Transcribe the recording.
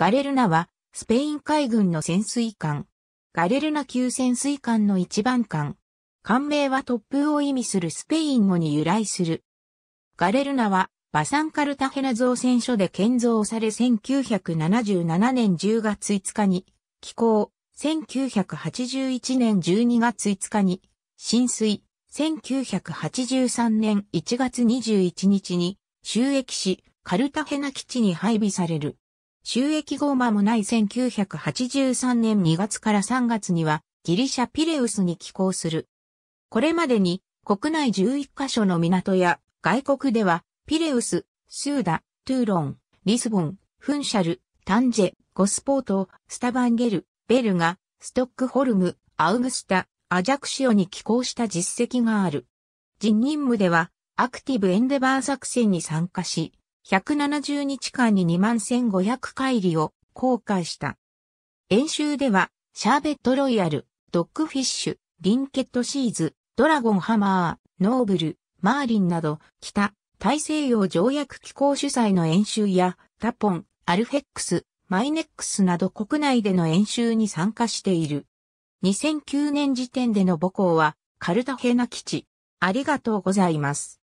ガレルナは、スペイン海軍の潜水艦。ガレルナ級潜水艦の一番艦。艦名は突風を意味するスペイン語に由来する。ガレルナは、バサンカルタヘナ造船所で建造され1977年10月5日に、寄港、1981年12月5日に、浸水、1983年1月21日に、収益し、カルタヘナ基地に配備される。収益後間もない1983年2月から3月にはギリシャピレウスに寄港する。これまでに国内11カ所の港や外国ではピレウス、スーダ、トゥーロン、リスボン、フンシャル、タンジェ、ゴスポート、スタバンゲル、ベルガ、ストックホルム、アウグスタ、アジャクシオに寄港した実績がある。人任務ではアクティブエンデバー作戦に参加し、170日間に21,500回りを公開した。演習では、シャーベットロイヤル、ドッグフィッシュ、リンケットシーズ、ドラゴンハマー、ノーブル、マーリンなど、北、大西洋条約機構主催の演習や、タポン、アルフェックス、マイネックスなど国内での演習に参加している。2009年時点での母校は、カルタヘナ基地。ありがとうございます。